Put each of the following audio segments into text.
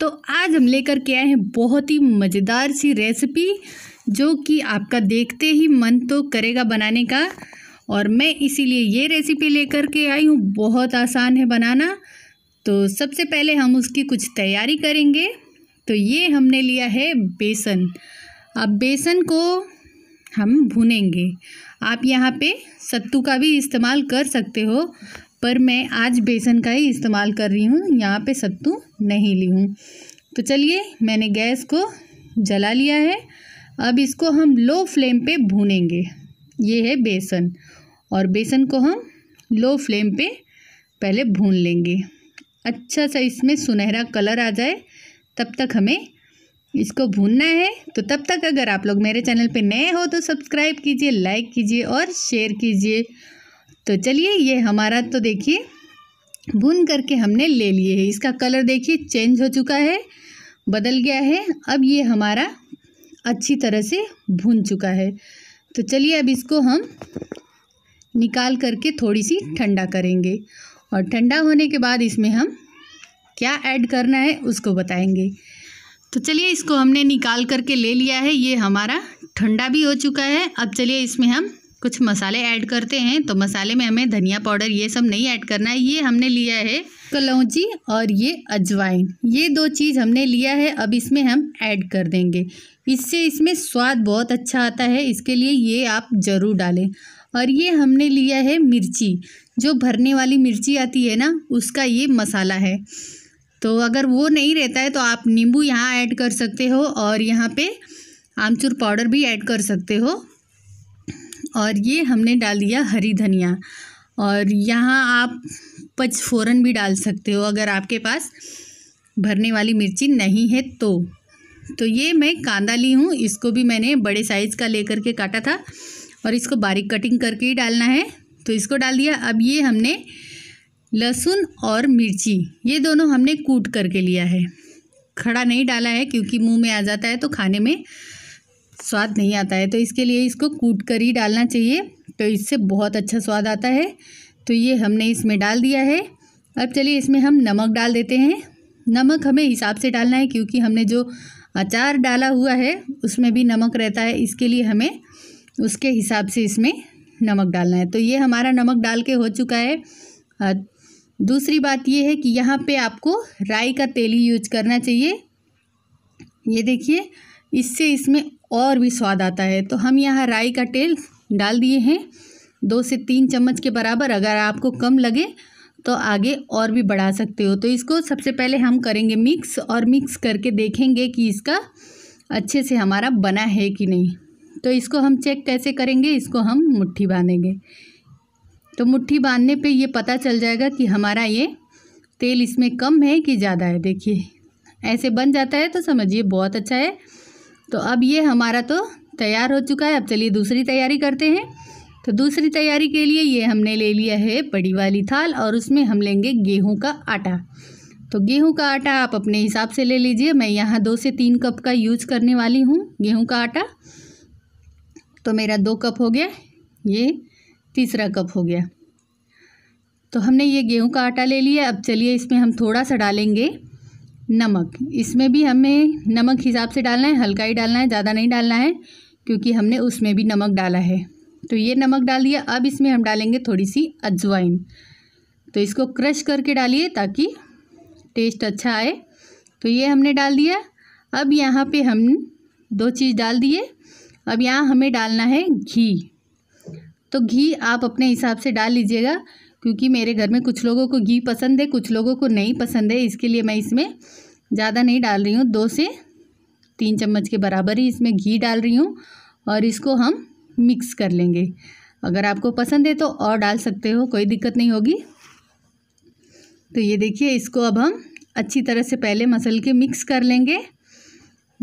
तो आज हम लेकर के आए हैं बहुत ही मज़ेदार सी रेसिपी जो कि आपका देखते ही मन तो करेगा बनाने का और मैं इसीलिए ये रेसिपी लेकर के आई हूँ बहुत आसान है बनाना तो सबसे पहले हम उसकी कुछ तैयारी करेंगे तो ये हमने लिया है बेसन अब बेसन को हम भुनेंगे आप यहाँ पे सत्तू का भी इस्तेमाल कर सकते हो पर मैं आज बेसन का ही इस्तेमाल कर रही हूँ यहाँ पे सत्तू नहीं ली हूँ तो चलिए मैंने गैस को जला लिया है अब इसको हम लो फ्लेम पे भूनेंगे ये है बेसन और बेसन को हम लो फ्लेम पे पहले भून लेंगे अच्छा सा इसमें सुनहरा कलर आ जाए तब तक हमें इसको भूनना है तो तब तक अगर आप लोग मेरे चैनल पे नए हो तो सब्सक्राइब कीजिए लाइक कीजिए और शेयर कीजिए तो चलिए ये हमारा तो देखिए भून करके हमने ले लिए है इसका कलर देखिए चेंज हो चुका है बदल गया है अब ये हमारा अच्छी तरह से भून चुका है तो चलिए अब इसको हम निकाल करके थोड़ी सी ठंडा करेंगे और ठंडा होने के बाद इसमें हम क्या ऐड करना है उसको बताएंगे तो चलिए इसको हमने निकाल करके ले लिया है ये हमारा ठंडा भी हो चुका है अब चलिए इसमें हम कुछ मसाले ऐड करते हैं तो मसाले में हमें धनिया पाउडर ये सब नहीं ऐड करना है ये हमने लिया है कलौजी और ये अजवाइन ये दो चीज़ हमने लिया है अब इसमें हम ऐड कर देंगे इससे इसमें स्वाद बहुत अच्छा आता है इसके लिए ये आप ज़रूर डालें और ये हमने लिया है मिर्ची जो भरने वाली मिर्ची आती है ना उसका ये मसाला है तो अगर वो नहीं रहता है तो आप नींबू यहाँ ऐड कर सकते हो और यहाँ पे आमचूर पाउडर भी ऐड कर सकते हो और ये हमने डाल दिया हरी धनिया और यहाँ आप पचफ़ोरन भी डाल सकते हो अगर आपके पास भरने वाली मिर्ची नहीं है तो तो ये मैं कांदा ली हूँ इसको भी मैंने बड़े साइज़ का लेकर के काटा था और इसको बारीक कटिंग करके ही डालना है तो इसको डाल दिया अब ये हमने लहसुन और मिर्ची ये दोनों हमने कूट करके लिया है खड़ा नहीं डाला है क्योंकि मुंह में आ जाता है तो खाने में स्वाद नहीं आता है तो इसके लिए इसको कूट कर ही डालना चाहिए तो इससे बहुत अच्छा स्वाद आता है तो ये हमने इसमें डाल दिया है अब चलिए इसमें हम नमक डाल देते हैं नमक हमें हिसाब से डालना है क्योंकि हमने जो अचार डाला हुआ है उसमें भी नमक रहता है इसके लिए हमें उसके हिसाब से इसमें नमक डालना है तो ये हमारा नमक डाल के हो चुका है दूसरी बात ये है कि यहाँ पे आपको राई का तेल ही यूज करना चाहिए ये देखिए इससे इसमें और भी स्वाद आता है तो हम यहाँ राई का तेल डाल दिए हैं दो से तीन चम्मच के बराबर अगर आपको कम लगे तो आगे और भी बढ़ा सकते हो तो इसको सबसे पहले हम करेंगे मिक्स और मिक्स करके देखेंगे कि इसका अच्छे से हमारा बना है कि नहीं तो इसको हम चेक कैसे करेंगे इसको हम मुट्ठी बांधेंगे तो मुट्ठी बांधने पे ये पता चल जाएगा कि हमारा ये तेल इसमें कम है कि ज़्यादा है देखिए ऐसे बन जाता है तो समझिए बहुत अच्छा है तो अब ये हमारा तो तैयार हो चुका है अब चलिए दूसरी तैयारी करते हैं तो दूसरी तैयारी के लिए ये हमने ले लिया है बड़ी वाली थाल और उसमें हम लेंगे गेहूँ का आटा तो गेहूं का आटा आप अपने हिसाब से ले लीजिए मैं यहाँ दो से तीन कप का यूज करने वाली हूँ गेहूं का आटा तो मेरा दो कप हो गया ये तीसरा कप हो गया तो हमने ये गेहूं का आटा ले लिया अब चलिए इसमें हम थोड़ा सा डालेंगे नमक इसमें भी हमें नमक हिसाब से डालना है हल्का ही डालना है ज़्यादा नहीं डालना है क्योंकि हमने उसमें भी नमक डाला है तो ये नमक डाल दिया अब इसमें हम डालेंगे थोड़ी सी अजवाइन तो इसको क्रश करके डालिए ताकि टेस्ट अच्छा आए तो ये हमने डाल दिया अब यहाँ पे हम दो चीज़ डाल दिए अब यहाँ हमें डालना है घी तो घी आप अपने हिसाब से डाल लीजिएगा क्योंकि मेरे घर में कुछ लोगों को घी पसंद है कुछ लोगों को नहीं पसंद है इसके लिए मैं इसमें ज़्यादा नहीं डाल रही हूँ दो से तीन चम्मच के बराबर ही इसमें घी डाल रही हूँ और इसको हम मिक्स कर लेंगे अगर आपको पसंद है तो और डाल सकते हो कोई दिक्कत नहीं होगी तो ये देखिए इसको अब हम अच्छी तरह से पहले मसल के मिक्स कर लेंगे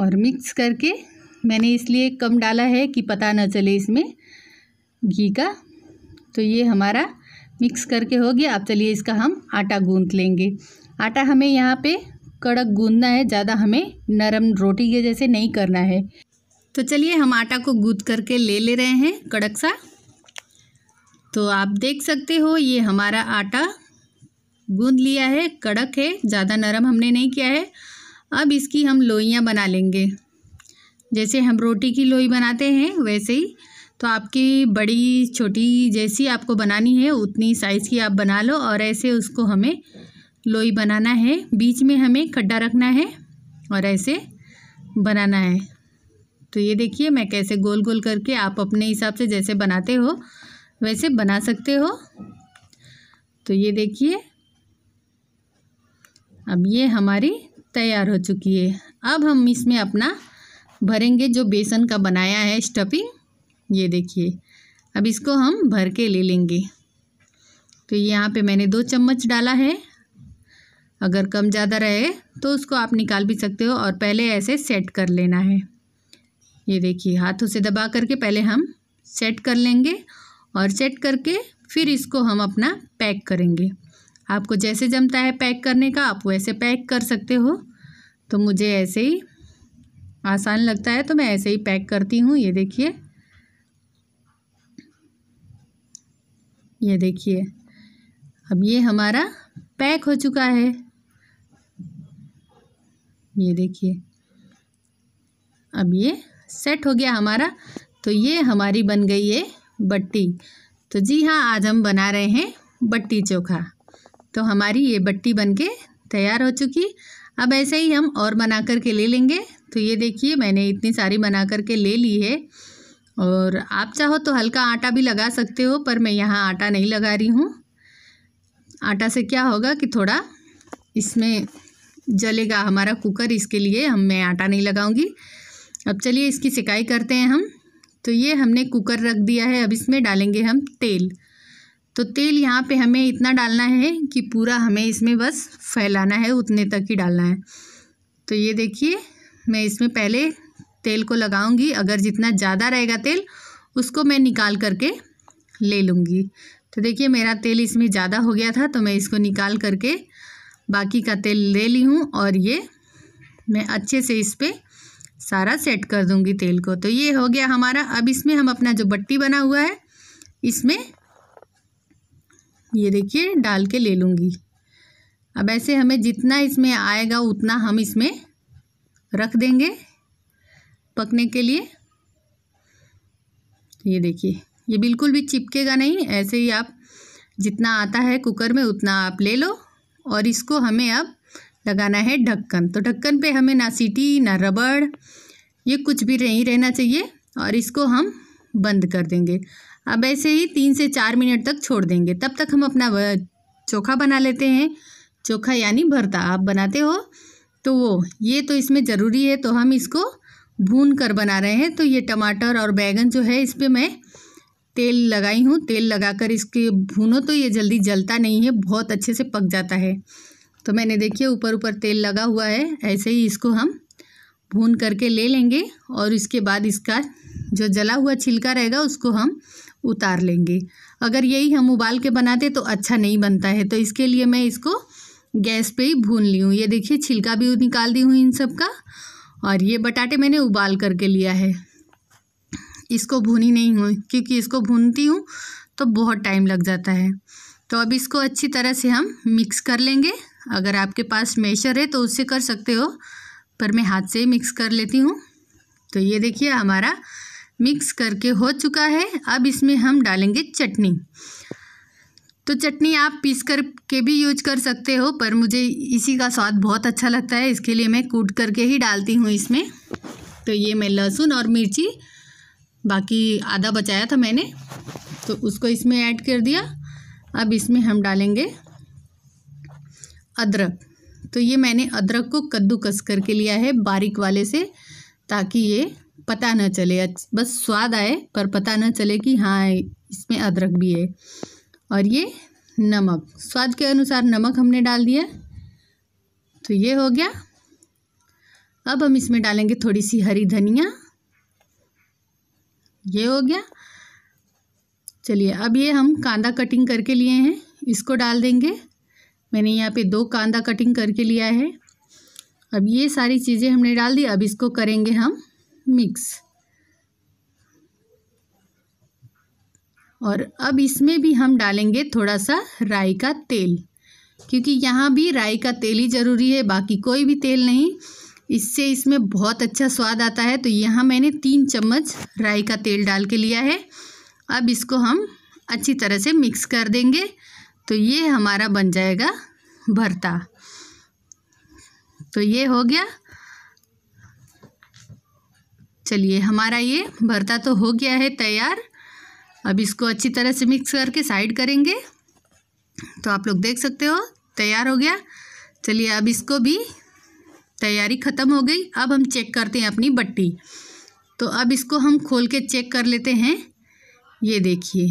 और मिक्स करके मैंने इसलिए कम डाला है कि पता ना चले इसमें घी का तो ये हमारा मिक्स करके हो गया अब चलिए इसका हम आटा गूंथ लेंगे आटा हमें यहाँ पे कड़क गूंदना है ज़्यादा हमें नरम रोटी के जैसे नहीं करना है तो चलिए हम आटा को गूंथ करके ले ले रहे हैं कड़क सा तो आप देख सकते हो ये हमारा आटा गूंद लिया है कड़क है ज़्यादा नरम हमने नहीं किया है अब इसकी हम लोइयाँ बना लेंगे जैसे हम रोटी की लोई बनाते हैं वैसे ही तो आपकी बड़ी छोटी जैसी आपको बनानी है उतनी साइज़ की आप बना लो और ऐसे उसको हमें लोई बनाना है बीच में हमें खड्डा रखना है और ऐसे बनाना है तो ये देखिए मैं कैसे गोल गोल करके आप अपने हिसाब से जैसे बनाते हो वैसे बना सकते हो तो ये देखिए अब ये हमारी तैयार हो चुकी है अब हम इसमें अपना भरेंगे जो बेसन का बनाया है स्टफिंग ये देखिए अब इसको हम भर के ले लेंगे तो यहाँ पे मैंने दो चम्मच डाला है अगर कम ज़्यादा रहे तो उसको आप निकाल भी सकते हो और पहले ऐसे सेट कर लेना है ये देखिए हाथों से दबा करके पहले हम सेट कर लेंगे और सेट करके फिर इसको हम अपना पैक करेंगे आपको जैसे जमता है पैक करने का आप वैसे पैक कर सकते हो तो मुझे ऐसे ही आसान लगता है तो मैं ऐसे ही पैक करती हूँ ये देखिए ये देखिए अब ये हमारा पैक हो चुका है ये देखिए अब ये सेट हो गया हमारा तो ये हमारी बन गई है बट्टी तो जी हाँ आज हम बना रहे हैं बट्टी चोखा तो हमारी ये बट्टी बनके तैयार हो चुकी अब ऐसे ही हम और बना कर के ले लेंगे तो ये देखिए मैंने इतनी सारी बना कर के ले ली है और आप चाहो तो हल्का आटा भी लगा सकते हो पर मैं यहाँ आटा नहीं लगा रही हूँ आटा से क्या होगा कि थोड़ा इसमें जलेगा हमारा कुकर इसके लिए हम मैं आटा नहीं लगाऊंगी अब चलिए इसकी सिकाई करते हैं हम तो ये हमने कुकर रख दिया है अब इसमें डालेंगे हम तेल तो तेल यहाँ पे हमें इतना डालना है कि पूरा हमें इसमें बस फैलाना है उतने तक ही डालना है तो ये देखिए मैं इसमें पहले तेल को लगाऊंगी अगर जितना ज़्यादा रहेगा तेल उसको मैं निकाल करके ले लूँगी तो देखिए मेरा तेल इसमें ज़्यादा हो गया था तो मैं इसको निकाल करके बाकी का तेल ले ली हूँ और ये मैं अच्छे से इस पर सारा सेट कर दूँगी तेल को तो ये हो गया हमारा अब इसमें हम अपना जो बट्टी बना हुआ है इसमें ये देखिए डाल के ले लूँगी अब ऐसे हमें जितना इसमें आएगा उतना हम इसमें रख देंगे पकने के लिए ये देखिए ये बिल्कुल भी चिपकेगा नहीं ऐसे ही आप जितना आता है कुकर में उतना आप ले लो और इसको हमें अब लगाना है ढक्कन तो ढक्कन पे हमें ना सीटी ना रबड़ ये कुछ भी नहीं रहना चाहिए और इसको हम बंद कर देंगे अब ऐसे ही तीन से चार मिनट तक छोड़ देंगे तब तक हम अपना चोखा बना लेते हैं चोखा यानी भरता आप बनाते हो तो वो ये तो इसमें ज़रूरी है तो हम इसको भून कर बना रहे हैं तो ये टमाटर और बैगन जो है इस पर मैं तेल लगाई हूँ तेल लगाकर इसके भूनो तो ये जल्दी जलता नहीं है बहुत अच्छे से पक जाता है तो मैंने देखिए ऊपर ऊपर तेल लगा हुआ है ऐसे ही इसको हम भून करके ले लेंगे और इसके बाद इसका जो जला हुआ छिलका रहेगा उसको हम उतार लेंगे अगर यही हम उबाल के बनाते तो अच्छा नहीं बनता है तो इसके लिए मैं इसको गैस पे ही भून ली हूँ ये देखिए छिलका भी निकाल दी हूँ इन सब का और ये बटाटे मैंने उबाल करके लिया है इसको भुनी नहीं हुई क्योंकि इसको भूनती हूँ तो बहुत टाइम लग जाता है तो अब इसको अच्छी तरह से हम मिक्स कर लेंगे अगर आपके पास मेशर है तो उससे कर सकते हो पर मैं हाथ से ही मिक्स कर लेती हूँ तो ये देखिए हमारा मिक्स करके हो चुका है अब इसमें हम डालेंगे चटनी तो चटनी आप पीस कर के भी यूज कर सकते हो पर मुझे इसी का स्वाद बहुत अच्छा लगता है इसके लिए मैं कूट करके ही डालती हूँ इसमें तो ये मैं लहसुन और मिर्ची बाकी आधा बचाया था मैंने तो उसको इसमें ऐड कर दिया अब इसमें हम डालेंगे अदरक तो ये मैंने अदरक को कद्दूकस करके लिया है बारीक वाले से ताकि ये पता ना चले बस स्वाद आए पर पता ना चले कि हाँ इसमें अदरक भी है और ये नमक स्वाद के अनुसार नमक हमने डाल दिया तो ये हो गया अब हम इसमें डालेंगे थोड़ी सी हरी धनिया ये हो गया चलिए अब ये हम कांदा कटिंग करके लिए हैं इसको डाल देंगे मैंने यहाँ पे दो कांदा कटिंग करके लिया है अब ये सारी चीज़ें हमने डाल दी अब इसको करेंगे हम मिक्स और अब इसमें भी हम डालेंगे थोड़ा सा राई का तेल क्योंकि यहाँ भी राई का तेल ही ज़रूरी है बाकी कोई भी तेल नहीं इससे इसमें बहुत अच्छा स्वाद आता है तो यहाँ मैंने तीन चम्मच राई का तेल डाल के लिया है अब इसको हम अच्छी तरह से मिक्स कर देंगे तो ये हमारा बन जाएगा भरता तो ये हो गया चलिए हमारा ये भरता तो हो गया है तैयार अब इसको अच्छी तरह से मिक्स करके साइड करेंगे तो आप लोग देख सकते हो तैयार हो गया चलिए अब इसको भी तैयारी ख़त्म हो गई अब हम चेक करते हैं अपनी बट्टी तो अब इसको हम खोल के चेक कर लेते हैं ये देखिए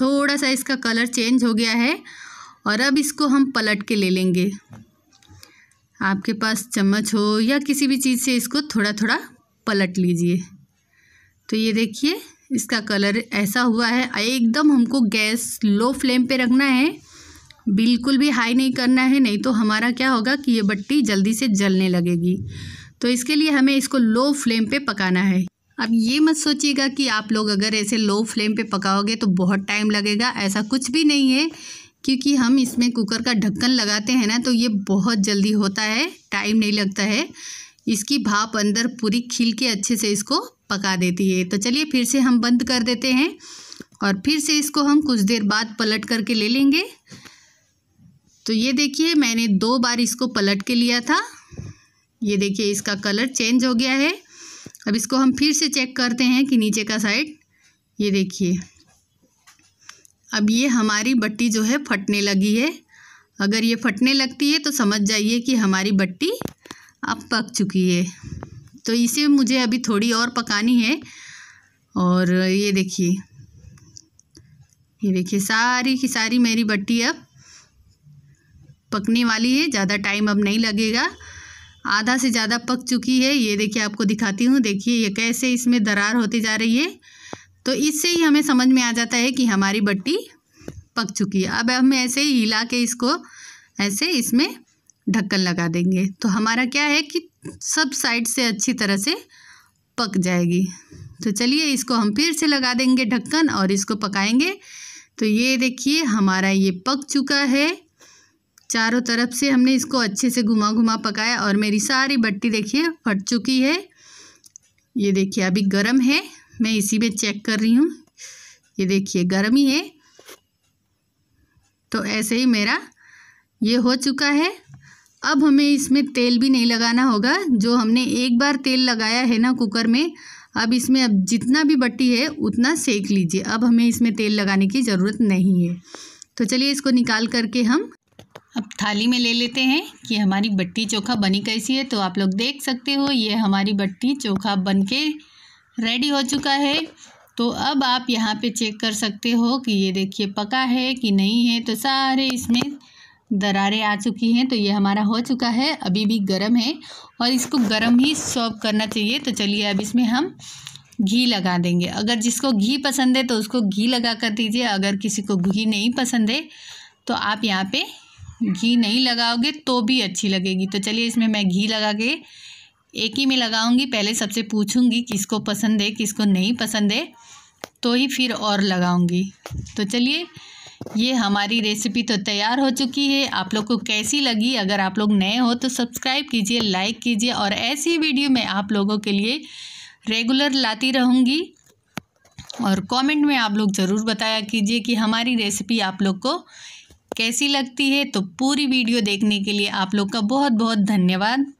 थोड़ा सा इसका कलर चेंज हो गया है और अब इसको हम पलट के ले लेंगे आपके पास चम्मच हो या किसी भी चीज़ से इसको थोड़ा थोड़ा पलट लीजिए तो ये देखिए इसका कलर ऐसा हुआ है एकदम हमको गैस लो फ्लेम पे रखना है बिल्कुल भी हाई नहीं करना है नहीं तो हमारा क्या होगा कि ये बट्टी जल्दी से जलने लगेगी तो इसके लिए हमें इसको लो फ्लेम पे पकाना है अब ये मत सोचिएगा कि आप लोग अगर ऐसे लो फ्लेम पे पकाओगे तो बहुत टाइम लगेगा ऐसा कुछ भी नहीं है क्योंकि हम इसमें कुकर का ढक्कन लगाते हैं ना तो ये बहुत जल्दी होता है टाइम नहीं लगता है इसकी भाप अंदर पूरी खिल के अच्छे से इसको पका देती है तो चलिए फिर से हम बंद कर देते हैं और फिर से इसको हम कुछ देर बाद पलट करके ले लेंगे तो ये देखिए मैंने दो बार इसको पलट के लिया था ये देखिए इसका कलर चेंज हो गया है अब इसको हम फिर से चेक करते हैं कि नीचे का साइड ये देखिए अब ये हमारी बट्टी जो है फटने लगी है अगर ये फटने लगती है तो समझ जाइए कि हमारी बट्टी अब पक चुकी है तो इसे मुझे अभी थोड़ी और पकानी है और ये देखिए ये देखिए सारी की सारी मेरी बट्टी अब पकने वाली है ज़्यादा टाइम अब नहीं लगेगा आधा से ज़्यादा पक चुकी है ये देखिए आपको दिखाती हूँ देखिए ये कैसे इसमें दरार होती जा रही है तो इससे ही हमें समझ में आ जाता है कि हमारी बट्टी पक चुकी है अब हम ऐसे ही हिला के इसको ऐसे इसमें ढक्कन लगा देंगे तो हमारा क्या है कि सब साइड से अच्छी तरह से पक जाएगी तो चलिए इसको हम फिर से लगा देंगे ढक्कन और इसको पकाएंगे तो ये देखिए हमारा ये पक चुका है चारों तरफ से हमने इसको अच्छे से घुमा घुमा पकाया और मेरी सारी बट्टी देखिए फट चुकी है ये देखिए अभी गर्म है मैं इसी में चेक कर रही हूँ ये देखिए गर्म ही है तो ऐसे ही मेरा ये हो चुका है अब हमें इसमें तेल भी नहीं लगाना होगा जो हमने एक बार तेल लगाया है ना कुकर में अब इसमें अब जितना भी बट्टी है उतना सेक लीजिए अब हमें इसमें तेल लगाने की ज़रूरत नहीं है तो चलिए इसको निकाल करके हम अब थाली में ले लेते हैं कि हमारी बट्टी चोखा बनी कैसी है तो आप लोग देख सकते हो ये हमारी बट्टी चोखा बन के रेडी हो चुका है तो अब आप यहाँ पे चेक कर सकते हो कि ये देखिए पका है कि नहीं है तो सारे इसमें दरारें आ चुकी हैं तो ये हमारा हो चुका है अभी भी गर्म है और इसको गर्म ही सर्व करना चाहिए तो चलिए अब इसमें हम घी लगा देंगे अगर जिसको घी पसंद है तो उसको घी लगा कर दीजिए अगर किसी को घी नहीं पसंद है तो आप यहाँ पे घी नहीं लगाओगे तो भी अच्छी लगेगी तो चलिए इसमें मैं घी लगा के एक ही में लगाऊंगी पहले सबसे पूछूंगी किसको पसंद है किसको नहीं पसंद है तो ही फिर और लगाऊंगी तो चलिए ये हमारी रेसिपी तो तैयार हो चुकी है आप लोग को कैसी लगी अगर आप लोग नए हो तो सब्सक्राइब कीजिए लाइक कीजिए और ऐसी वीडियो मैं आप लोगों के लिए रेगुलर लाती रहूँगी और कमेंट में आप लोग ज़रूर बताया कीजिए कि हमारी रेसिपी आप लोग को कैसी लगती है तो पूरी वीडियो देखने के लिए आप लोग का बहुत बहुत धन्यवाद